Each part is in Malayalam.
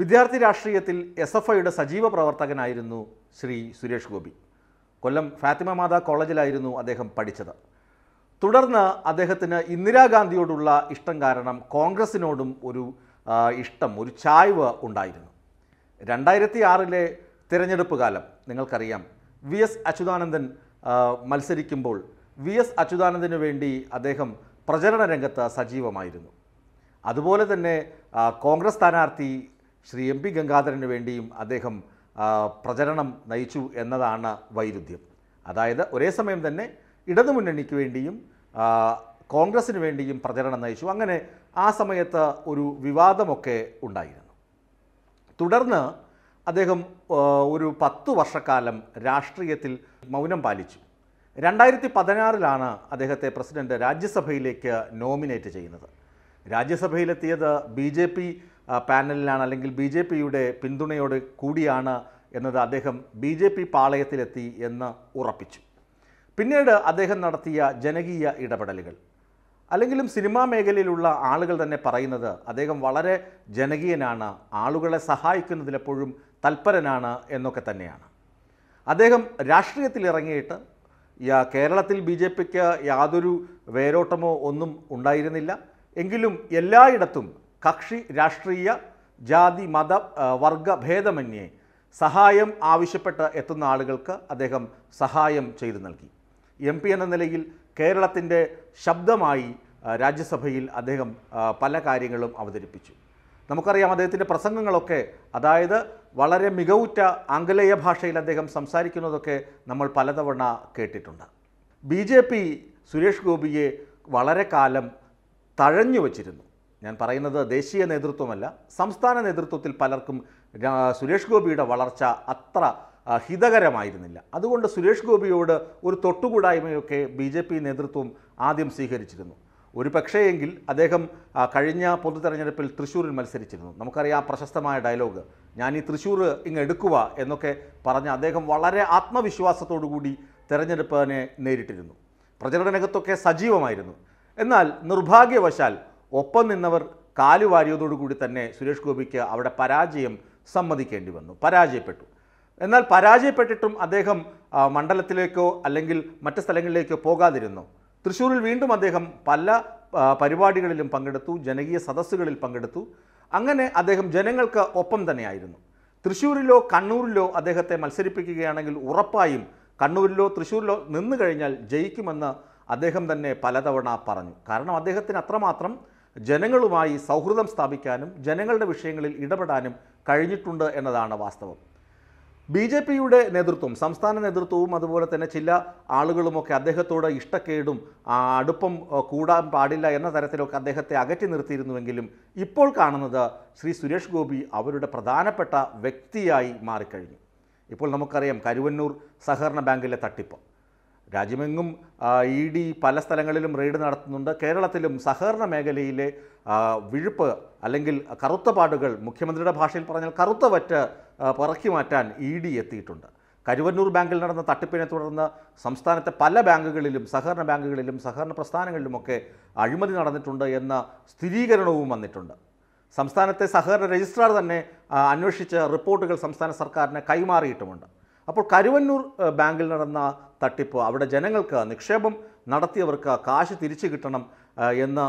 വിദ്യാർത്ഥി രാഷ്ട്രീയത്തിൽ എസ് എഫ് ഐയുടെ സജീവ പ്രവർത്തകനായിരുന്നു ശ്രീ സുരേഷ് ഗോപി കൊല്ലം ഫാത്തിമ മാതാ കോളേജിലായിരുന്നു അദ്ദേഹം പഠിച്ചത് തുടർന്ന് അദ്ദേഹത്തിന് ഇന്ദിരാഗാന്ധിയോടുള്ള ഇഷ്ടം കാരണം കോൺഗ്രസിനോടും ഒരു ഇഷ്ടം ഒരു ചായ്വ് ഉണ്ടായിരുന്നു രണ്ടായിരത്തി ആറിലെ തിരഞ്ഞെടുപ്പ് കാലം നിങ്ങൾക്കറിയാം വി എസ് അച്യുതാനന്ദൻ മത്സരിക്കുമ്പോൾ വി എസ് അച്യുതാനന്ദന് വേണ്ടി അദ്ദേഹം പ്രചരണ രംഗത്ത് സജീവമായിരുന്നു അതുപോലെ തന്നെ കോൺഗ്രസ് സ്ഥാനാർത്ഥി ശ്രീ എം പി ഗംഗാധരന് വേണ്ടിയും അദ്ദേഹം പ്രചരണം നയിച്ചു എന്നതാണ് വൈരുദ്ധ്യം അതായത് ഒരേ സമയം തന്നെ ഇടതുമുന്നണിക്ക് വേണ്ടിയും കോൺഗ്രസ്സിന് വേണ്ടിയും പ്രചരണം നയിച്ചു അങ്ങനെ ആ സമയത്ത് ഒരു വിവാദമൊക്കെ ഉണ്ടായിരുന്നു തുടർന്ന് അദ്ദേഹം ഒരു പത്തു വർഷക്കാലം രാഷ്ട്രീയത്തിൽ മൗനം പാലിച്ചു രണ്ടായിരത്തി പതിനാറിലാണ് അദ്ദേഹത്തെ പ്രസിഡന്റ് രാജ്യസഭയിലേക്ക് നോമിനേറ്റ് ചെയ്യുന്നത് രാജ്യസഭയിലെത്തിയത് ബി ജെ പി പാനലിലാണ് അല്ലെങ്കിൽ ബി ജെ പിയുടെ പിന്തുണയോട് കൂടിയാണ് എന്നത് അദ്ദേഹം ബി ജെ പി പാളയത്തിലെത്തി എന്ന് ഉറപ്പിച്ചു പിന്നീട് അദ്ദേഹം നടത്തിയ ജനകീയ ഇടപെടലുകൾ അല്ലെങ്കിലും സിനിമാ മേഖലയിലുള്ള ആളുകൾ തന്നെ പറയുന്നത് അദ്ദേഹം വളരെ ജനകീയനാണ് ആളുകളെ സഹായിക്കുന്നതിലെപ്പോഴും തൽപരനാണ് എന്നൊക്കെ തന്നെയാണ് അദ്ദേഹം രാഷ്ട്രീയത്തിൽ ഇറങ്ങിയിട്ട് കേരളത്തിൽ ബി ജെ പിക്ക് യാതൊരു വേരോട്ടമോ ഒന്നും ഉണ്ടായിരുന്നില്ല എങ്കിലും എല്ലായിടത്തും കക്ഷി രാഷ്ട്രീയ ജാതി മത വർഗ ഭേദമന്യേ സഹായം ആവശ്യപ്പെട്ട് എത്തുന്ന ആളുകൾക്ക് അദ്ദേഹം സഹായം ചെയ്തു നൽകി എം എന്ന നിലയിൽ കേരളത്തിൻ്റെ ശബ്ദമായി രാജ്യസഭയിൽ അദ്ദേഹം പല കാര്യങ്ങളും അവതരിപ്പിച്ചു നമുക്കറിയാം അദ്ദേഹത്തിൻ്റെ പ്രസംഗങ്ങളൊക്കെ അതായത് വളരെ മികവുറ്റ ആംഗലേയ ഭാഷയിൽ അദ്ദേഹം സംസാരിക്കുന്നതൊക്കെ നമ്മൾ പലതവണ കേട്ടിട്ടുണ്ട് ബി ജെ പി സുരേഷ് ഗോപിയെ വളരെ കാലം തഴഞ്ഞു വച്ചിരുന്നു ഞാൻ പറയുന്നത് ദേശീയ നേതൃത്വമല്ല സംസ്ഥാന നേതൃത്വത്തിൽ പലർക്കും സുരേഷ് ഗോപിയുടെ വളർച്ച അത്ര ഹിതകരമായിരുന്നില്ല അതുകൊണ്ട് സുരേഷ് ഗോപിയോട് ഒരു തൊട്ടുകൂടായ്മയൊക്കെ ബി ജെ പി നേതൃത്വം ആദ്യം സ്വീകരിച്ചിരുന്നു ഒരു പക്ഷേയെങ്കിൽ അദ്ദേഹം കഴിഞ്ഞ പൊതു തെരഞ്ഞെടുപ്പിൽ തൃശ്ശൂരിൽ മത്സരിച്ചിരുന്നു നമുക്കറിയാം പ്രശസ്തമായ ഡയലോഗ് ഞാൻ ഈ തൃശ്ശൂർ ഇങ്ങ് എടുക്കുക എന്നൊക്കെ പറഞ്ഞ് അദ്ദേഹം വളരെ ആത്മവിശ്വാസത്തോടുകൂടി തെരഞ്ഞെടുപ്പിനെ നേരിട്ടിരുന്നു പ്രചരണരംഗത്തൊക്കെ സജീവമായിരുന്നു എന്നാൽ നിർഭാഗ്യവശാൽ ഒപ്പം നിന്നവർ കാലുവാരിയതോടുകൂടി തന്നെ സുരേഷ് ഗോപിക്ക് അവിടെ പരാജയം സമ്മതിക്കേണ്ടി വന്നു പരാജയപ്പെട്ടു എന്നാൽ പരാജയപ്പെട്ടിട്ടും അദ്ദേഹം മണ്ഡലത്തിലേക്കോ അല്ലെങ്കിൽ മറ്റ് സ്ഥലങ്ങളിലേക്കോ പോകാതിരുന്നു തൃശ്ശൂരിൽ വീണ്ടും അദ്ദേഹം പല പരിപാടികളിലും പങ്കെടുത്തു ജനകീയ സദസ്സുകളിൽ പങ്കെടുത്തു അങ്ങനെ അദ്ദേഹം ജനങ്ങൾക്ക് ഒപ്പം തന്നെയായിരുന്നു തൃശ്ശൂരിലോ കണ്ണൂരിലോ അദ്ദേഹത്തെ മത്സരിപ്പിക്കുകയാണെങ്കിൽ ഉറപ്പായും കണ്ണൂരിലോ തൃശ്ശൂരിലോ നിന്നു കഴിഞ്ഞാൽ ജയിക്കുമെന്ന് അദ്ദേഹം തന്നെ പലതവണ പറഞ്ഞു കാരണം അദ്ദേഹത്തിന് അത്രമാത്രം ജനങ്ങളുമായി സൗഹൃദം സ്ഥാപിക്കാനും ജനങ്ങളുടെ വിഷയങ്ങളിൽ ഇടപെടാനും കഴിഞ്ഞിട്ടുണ്ട് എന്നതാണ് വാസ്തവം ബി ജെ പിയുടെ നേതൃത്വം സംസ്ഥാന നേതൃത്വവും അതുപോലെ തന്നെ ചില ആളുകളുമൊക്കെ അദ്ദേഹത്തോട് ഇഷ്ടക്കേടും അടുപ്പം കൂടാൻ പാടില്ല എന്ന തരത്തിലൊക്കെ അദ്ദേഹത്തെ അകറ്റി നിർത്തിയിരുന്നുവെങ്കിലും ഇപ്പോൾ കാണുന്നത് ശ്രീ സുരേഷ് ഗോപി അവരുടെ പ്രധാനപ്പെട്ട വ്യക്തിയായി മാറിക്കഴിഞ്ഞു ഇപ്പോൾ നമുക്കറിയാം കരുവന്നൂർ സഹകരണ ബാങ്കിലെ തട്ടിപ്പ് രാജ്യമെങ്ങും ഇ ഡി പല സ്ഥലങ്ങളിലും റെയ്ഡ് നടത്തുന്നുണ്ട് കേരളത്തിലും സഹകരണ മേഖലയിലെ വിഴുപ്പ് അല്ലെങ്കിൽ കറുത്ത പാടുകൾ മുഖ്യമന്ത്രിയുടെ ഭാഷയിൽ പറഞ്ഞാൽ കറുത്ത വറ്റ പറക്കി മാറ്റാൻ ഇ ഡി എത്തിയിട്ടുണ്ട് കരുവന്നൂർ ബാങ്കിൽ നടന്ന തട്ടിപ്പിനെ തുടർന്ന് സംസ്ഥാനത്തെ പല ബാങ്കുകളിലും സഹകരണ ബാങ്കുകളിലും സഹകരണ പ്രസ്ഥാനങ്ങളിലുമൊക്കെ അഴിമതി നടന്നിട്ടുണ്ട് എന്ന സ്ഥിരീകരണവും വന്നിട്ടുണ്ട് സംസ്ഥാനത്തെ സഹകരണ രജിസ്ട്രാർ തന്നെ അന്വേഷിച്ച റിപ്പോർട്ടുകൾ സംസ്ഥാന സർക്കാരിന് കൈമാറിയിട്ടുമുണ്ട് അപ്പോൾ കരുവന്നൂർ ബാങ്കിൽ നടന്ന തട്ടിപ്പ് അവിടെ ജനങ്ങൾക്ക് നിക്ഷേപം നടത്തിയവർക്ക് കാശ് തിരിച്ചു കിട്ടണം എന്ന്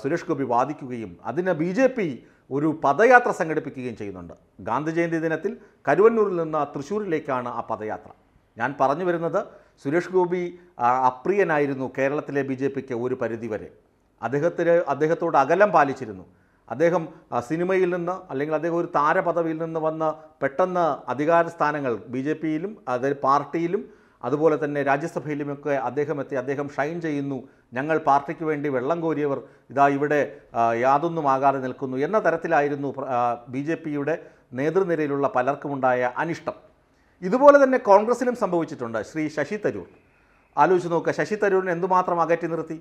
സുരേഷ് ഗോപി വാദിക്കുകയും അതിന് ബി ജെ പി ഒരു പദയാത്ര സംഘടിപ്പിക്കുകയും ചെയ്യുന്നുണ്ട് ഗാന്ധി ജയന്തി ദിനത്തിൽ കരുവന്നൂരിൽ നിന്ന് തൃശ്ശൂരിലേക്കാണ് ആ പദയാത്ര ഞാൻ പറഞ്ഞു വരുന്നത് സുരേഷ് ഗോപി അപ്രിയനായിരുന്നു കേരളത്തിലെ ബി ജെ പിക്ക് ഒരു പരിധിവരെ അദ്ദേഹത്തിന് അദ്ദേഹത്തോട് അകലം പാലിച്ചിരുന്നു അദ്ദേഹം സിനിമയിൽ നിന്ന് അല്ലെങ്കിൽ അദ്ദേഹം ഒരു താരപദവിയിൽ നിന്ന് വന്ന് പെട്ടെന്ന് അധികാര സ്ഥാനങ്ങൾ ബി ജെ പിയിലും അതായത് പാർട്ടിയിലും അതുപോലെ തന്നെ രാജ്യസഭയിലുമൊക്കെ അദ്ദേഹം എത്തി അദ്ദേഹം ഷൈൻ ചെയ്യുന്നു ഞങ്ങൾ പാർട്ടിക്ക് വേണ്ടി വെള്ളം കോരിയവർ ഇതാ ഇവിടെ യാതൊന്നും ആകാതെ നിൽക്കുന്നു എന്ന തരത്തിലായിരുന്നു ബി ജെ പിയുടെ നേതൃനിരയിലുള്ള പലർക്കുമുണ്ടായ അനിഷ്ടം ഇതുപോലെ തന്നെ കോൺഗ്രസിലും സംഭവിച്ചിട്ടുണ്ട് ശ്രീ ശശി തരൂർ ആലോചിച്ച് നോക്കുക ശശി തരൂരിനെ എന്തുമാത്രം അകറ്റി നിർത്തി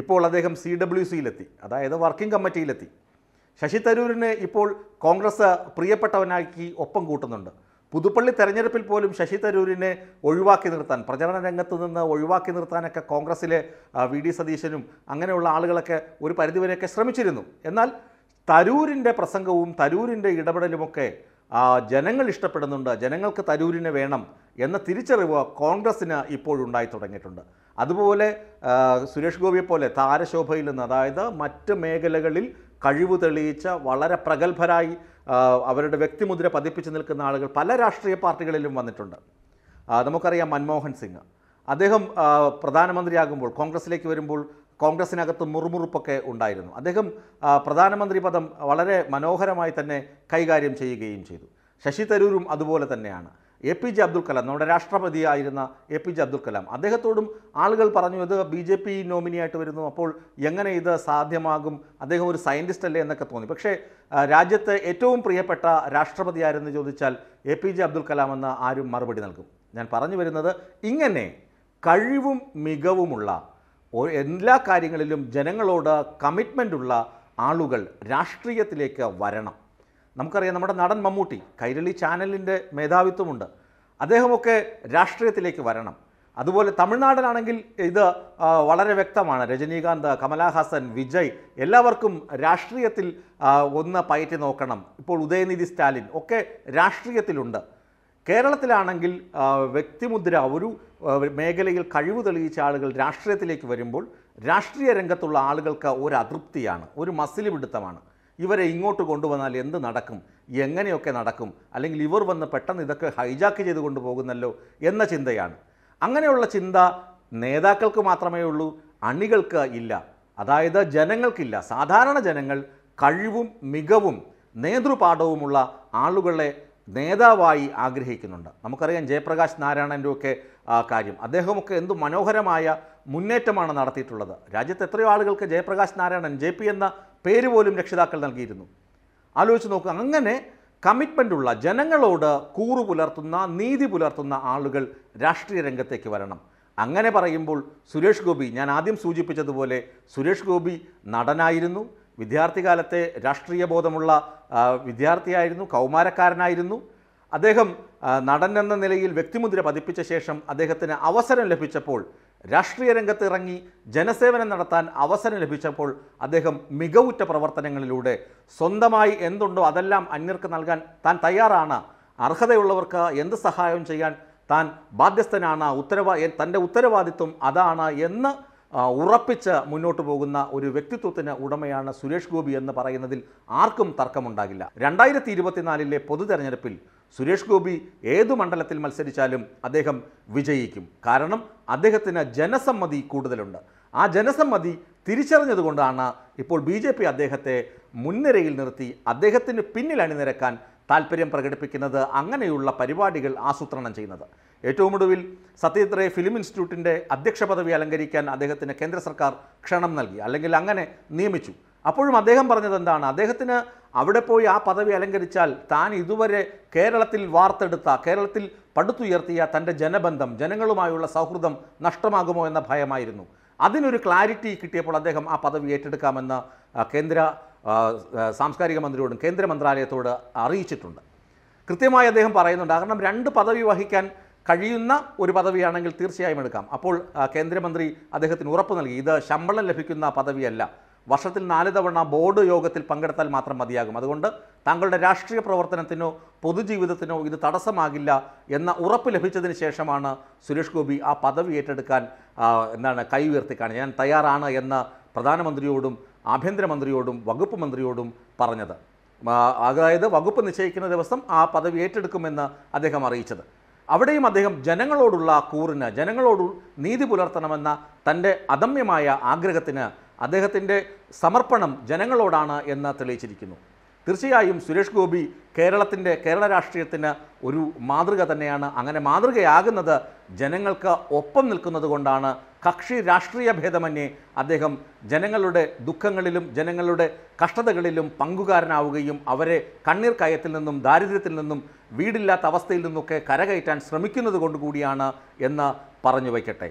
ഇപ്പോൾ അദ്ദേഹം സി ഡബ്ല്യു സിയിലെത്തി അതായത് വർക്കിംഗ് കമ്മിറ്റിയിലെത്തി ശശി തരൂരിനെ ഇപ്പോൾ കോൺഗ്രസ് പ്രിയപ്പെട്ടവനാക്കി ഒപ്പം കൂട്ടുന്നുണ്ട് പുതുപ്പള്ളി തെരഞ്ഞെടുപ്പിൽ പോലും ശശി തരൂരിനെ ഒഴിവാക്കി നിർത്താൻ പ്രചരണ രംഗത്ത് നിന്ന് ഒഴിവാക്കി നിർത്താനൊക്കെ കോൺഗ്രസ്സിലെ വി ഡി സതീശനും അങ്ങനെയുള്ള ആളുകളൊക്കെ ഒരു പരിധിവരെയൊക്കെ ശ്രമിച്ചിരുന്നു എന്നാൽ തരൂരിൻ്റെ പ്രസംഗവും തരൂരിൻ്റെ ഇടപെടലുമൊക്കെ ജനങ്ങൾ ഇഷ്ടപ്പെടുന്നുണ്ട് ജനങ്ങൾക്ക് തരൂരിനെ വേണം എന്ന തിരിച്ചറിവ് കോൺഗ്രസ്സിന് ഇപ്പോഴുണ്ടായി തുടങ്ങിയിട്ടുണ്ട് അതുപോലെ സുരേഷ് ഗോപിയെ പോലെ താരശോഭയിൽ നിന്ന് അതായത് മറ്റ് മേഖലകളിൽ കഴിവ് തെളിയിച്ച വളരെ പ്രഗത്ഭരായി അവരുടെ വ്യക്തിമുദ്ര പതിപ്പിച്ച് നിൽക്കുന്ന ആളുകൾ പല രാഷ്ട്രീയ പാർട്ടികളിലും വന്നിട്ടുണ്ട് നമുക്കറിയാം മൻമോഹൻ സിംഗ് അദ്ദേഹം പ്രധാനമന്ത്രിയാകുമ്പോൾ കോൺഗ്രസ്സിലേക്ക് വരുമ്പോൾ കോൺഗ്രസ്സിനകത്ത് മുറുമുറുപ്പൊക്കെ ഉണ്ടായിരുന്നു അദ്ദേഹം പ്രധാനമന്ത്രി പദം വളരെ മനോഹരമായി തന്നെ കൈകാര്യം ചെയ്യുകയും ചെയ്തു ശശി തരൂരും അതുപോലെ തന്നെയാണ് A P J Abdul Kalam നമ്മുടെ രാഷ്ട്രപതിയായിരുന്ന A P J Abdul Kalam അദ്ദേഹത്തോടും ആളുകൾ പറഞ്ഞു ഇത് ബി ജെ പി നോമിനിയായിട്ട് വരുന്നു അപ്പോൾ എങ്ങനെ ഇത് സാധ്യമാകും അദ്ദേഹം ഒരു സയൻറ്റിസ്റ്റ് അല്ലേ എന്നൊക്കെ തോന്നി പക്ഷേ രാജ്യത്തെ ഏറ്റവും പ്രിയപ്പെട്ട രാഷ്ട്രപതി ആരെന്ന് ചോദിച്ചാൽ A P J Abdul Kalam എന്ന് ആരും മറുപടി നൽകും ഞാൻ പറഞ്ഞു വരുന്നത് ഇങ്ങനെ കഴിവും മികവുമുള്ള എല്ലാ കാര്യങ്ങളിലും ജനങ്ങളോട് കമ്മിറ്റ്മെൻ്റുള്ള ആളുകൾ രാഷ്ട്രീയത്തിലേക്ക് വരണം നമുക്കറിയാം നമ്മുടെ നടൻ മമ്മൂട്ടി കൈരളി ചാനലിൻ്റെ മേധാവിത്വമുണ്ട് അദ്ദേഹമൊക്കെ രാഷ്ട്രീയത്തിലേക്ക് വരണം അതുപോലെ തമിഴ്നാടിനാണെങ്കിൽ ഇത് വളരെ വ്യക്തമാണ് രജനീകാന്ത് കമലഹാസൻ വിജയ് എല്ലാവർക്കും രാഷ്ട്രീയത്തിൽ ഒന്ന് പയറ്റി നോക്കണം ഇപ്പോൾ ഉദയനിധി സ്റ്റാലിൻ ഒക്കെ രാഷ്ട്രീയത്തിലുണ്ട് കേരളത്തിലാണെങ്കിൽ വ്യക്തിമുദ്ര ഒരു മേഖലയിൽ കഴിവ് തെളിയിച്ച ആളുകൾ രാഷ്ട്രീയത്തിലേക്ക് വരുമ്പോൾ രാഷ്ട്രീയ രംഗത്തുള്ള ആളുകൾക്ക് ഒരു അതൃപ്തിയാണ് ഒരു മസിലിപിടുത്തമാണ് ഇവരെ ഇങ്ങോട്ട് കൊണ്ടുവന്നാൽ എന്ത് നടക്കും എങ്ങനെയൊക്കെ നടക്കും അല്ലെങ്കിൽ ഇവർ വന്ന് പെട്ടെന്ന് ഇതൊക്കെ ഹൈജാക്ക് ചെയ്ത് കൊണ്ടുപോകുന്നല്ലോ എന്ന ചിന്തയാണ് അങ്ങനെയുള്ള ചിന്ത നേതാക്കൾക്ക് മാത്രമേ ഉള്ളൂ അണികൾക്ക് ഇല്ല അതായത് ജനങ്ങൾക്കില്ല സാധാരണ ജനങ്ങൾ കഴിവും മികവും നേതൃപാഠവുമുള്ള ആളുകളെ നേതാവായി ആഗ്രഹിക്കുന്നുണ്ട് നമുക്കറിയാം ജയപ്രകാശ് നാരായണൻ്റെ ഒക്കെ കാര്യം അദ്ദേഹമൊക്കെ എന്തു മനോഹരമായ മുന്നേറ്റമാണ് നടത്തിയിട്ടുള്ളത് രാജ്യത്ത് എത്രയോ ആളുകൾക്ക് ജയപ്രകാശ് നാരായണൻ ജെ പി എന്ന പേര് പോലും രക്ഷിതാക്കൾ നൽകിയിരുന്നു ആലോചിച്ച് നോക്കുക അങ്ങനെ ഉള്ള ജനങ്ങളോട് കൂറു പുലർത്തുന്ന നീതി പുലർത്തുന്ന ആളുകൾ രാഷ്ട്രീയ രംഗത്തേക്ക് വരണം അങ്ങനെ പറയുമ്പോൾ സുരേഷ് ഗോപി ഞാൻ ആദ്യം സൂചിപ്പിച്ചതുപോലെ സുരേഷ് ഗോപി നടനായിരുന്നു വിദ്യാർത്ഥികാലത്തെ രാഷ്ട്രീയ ബോധമുള്ള വിദ്യാർത്ഥിയായിരുന്നു കൗമാരക്കാരനായിരുന്നു അദ്ദേഹം നടൻ എന്ന നിലയിൽ വ്യക്തിമുദ്ര പതിപ്പിച്ച ശേഷം അദ്ദേഹത്തിന് അവസരം ലഭിച്ചപ്പോൾ രാഷ്ട്രീയ രംഗത്ത് ഇറങ്ങി ജനസേവനം നടത്താൻ അവസരം ലഭിച്ചപ്പോൾ അദ്ദേഹം മികവുറ്റ പ്രവർത്തനങ്ങളിലൂടെ സ്വന്തമായി എന്തുണ്ടോ അതെല്ലാം അന്യർക്ക് നൽകാൻ താൻ തയ്യാറാണ് അർഹതയുള്ളവർക്ക് എന്ത് സഹായവും ചെയ്യാൻ താൻ ബാധ്യസ്ഥനാണ് ഉത്തരവാ തൻ്റെ ഉത്തരവാദിത്വം അതാണ് എന്ന് ഉറപ്പിച്ച് മുന്നോട്ട് പോകുന്ന ഒരു വ്യക്തിത്വത്തിന് ഉടമയാണ് സുരേഷ് ഗോപി എന്ന് പറയുന്നതിൽ ആർക്കും തർക്കമുണ്ടാകില്ല രണ്ടായിരത്തി ഇരുപത്തിനാലിലെ പൊതു തെരഞ്ഞെടുപ്പിൽ സുരേഷ് ഗോപി ഏതു മണ്ഡലത്തിൽ മത്സരിച്ചാലും അദ്ദേഹം വിജയിക്കും കാരണം അദ്ദേഹത്തിന് ജനസമ്മതി കൂടുതലുണ്ട് ആ ജനസമ്മതി തിരിച്ചറിഞ്ഞതുകൊണ്ടാണ് ഇപ്പോൾ ബി ജെ പി അദ്ദേഹത്തെ മുൻനിരയിൽ നിർത്തി അദ്ദേഹത്തിന് പിന്നിൽ അണിനിരക്കാൻ താല്പര്യം പ്രകടിപ്പിക്കുന്നത് അങ്ങനെയുള്ള പരിപാടികൾ ആസൂത്രണം ചെയ്യുന്നത് ഏറ്റവും ഒടുവിൽ സത്യത്രേ ഫിലിം ഇൻസ്റ്റിറ്റ്യൂട്ടിൻ്റെ അധ്യക്ഷ പദവി അലങ്കരിക്കാൻ അദ്ദേഹത്തിന് കേന്ദ്ര സർക്കാർ ക്ഷണം നൽകി അല്ലെങ്കിൽ അങ്ങനെ നിയമിച്ചു അപ്പോഴും അദ്ദേഹം പറഞ്ഞത് എന്താണ് അദ്ദേഹത്തിന് അവിടെ പോയി ആ പദവി അലങ്കരിച്ചാൽ താൻ ഇതുവരെ കേരളത്തിൽ വാർത്തെടുത്ത കേരളത്തിൽ പടുത്തുയർത്തിയ തൻ്റെ ജനബന്ധം ജനങ്ങളുമായുള്ള സൗഹൃദം നഷ്ടമാകുമോ എന്ന ഭയമായിരുന്നു അതിനൊരു ക്ലാരിറ്റി കിട്ടിയപ്പോൾ അദ്ദേഹം ആ പദവി ഏറ്റെടുക്കാമെന്ന് കേന്ദ്ര സാംസ്കാരിക മന്ത്രിയോടും കേന്ദ്ര മന്ത്രാലയത്തോട് അറിയിച്ചിട്ടുണ്ട് കൃത്യമായി അദ്ദേഹം പറയുന്നുണ്ട് കാരണം രണ്ട് പദവി വഹിക്കാൻ കഴിയുന്ന ഒരു പദവിയാണെങ്കിൽ തീർച്ചയായും എടുക്കാം അപ്പോൾ കേന്ദ്രമന്ത്രി അദ്ദേഹത്തിന് ഉറപ്പ് നൽകി ഇത് ശമ്പളം ലഭിക്കുന്ന പദവിയല്ല വർഷത്തിൽ നാല് തവണ ബോർഡ് യോഗത്തിൽ പങ്കെടുത്താൽ മാത്രം മതിയാകും അതുകൊണ്ട് താങ്കളുടെ രാഷ്ട്രീയ പ്രവർത്തനത്തിനോ പൊതുജീവിതത്തിനോ ഇത് തടസ്സമാകില്ല എന്ന ഉറപ്പ് ലഭിച്ചതിന് ശേഷമാണ് സുരേഷ് ഗോപി ആ പദവി ഏറ്റെടുക്കാൻ എന്താണ് കൈ ഉയർത്തി കാണുക ഞാൻ തയ്യാറാണ് എന്ന് പ്രധാനമന്ത്രിയോടും ആഭ്യന്തരമന്ത്രിയോടും വകുപ്പ് മന്ത്രിയോടും പറഞ്ഞത് അതായത് വകുപ്പ് നിശ്ചയിക്കുന്ന ദിവസം ആ പദവി ഏറ്റെടുക്കുമെന്ന് അദ്ദേഹം അറിയിച്ചത് അവിടെയും അദ്ദേഹം ജനങ്ങളോടുള്ള കൂറിന് ജനങ്ങളോട് നീതി പുലർത്തണമെന്ന തൻ്റെ അദമ്യമായ ആഗ്രഹത്തിന് അദ്ദേഹത്തിൻ്റെ സമർപ്പണം ജനങ്ങളോടാണ് എന്ന് തെളിയിച്ചിരിക്കുന്നു തീർച്ചയായും സുരേഷ് ഗോപി കേരളത്തിൻ്റെ കേരള രാഷ്ട്രീയത്തിന് ഒരു മാതൃക തന്നെയാണ് അങ്ങനെ മാതൃകയാകുന്നത് ജനങ്ങൾക്ക് ഒപ്പം നിൽക്കുന്നത് കൊണ്ടാണ് കക്ഷി രാഷ്ട്രീയ ഭേദമന്യേ അദ്ദേഹം ജനങ്ങളുടെ ദുഃഖങ്ങളിലും ജനങ്ങളുടെ കഷ്ടതകളിലും പങ്കുകാരനാവുകയും അവരെ കണ്ണീർ കയത്തിൽ നിന്നും ദാരിദ്ര്യത്തിൽ നിന്നും വീടില്ലാത്ത അവസ്ഥയിൽ നിന്നൊക്കെ കരകയറ്റാൻ ശ്രമിക്കുന്നത് കൊണ്ടുകൂടിയാണ് എന്ന് പറഞ്ഞു വയ്ക്കട്ടെ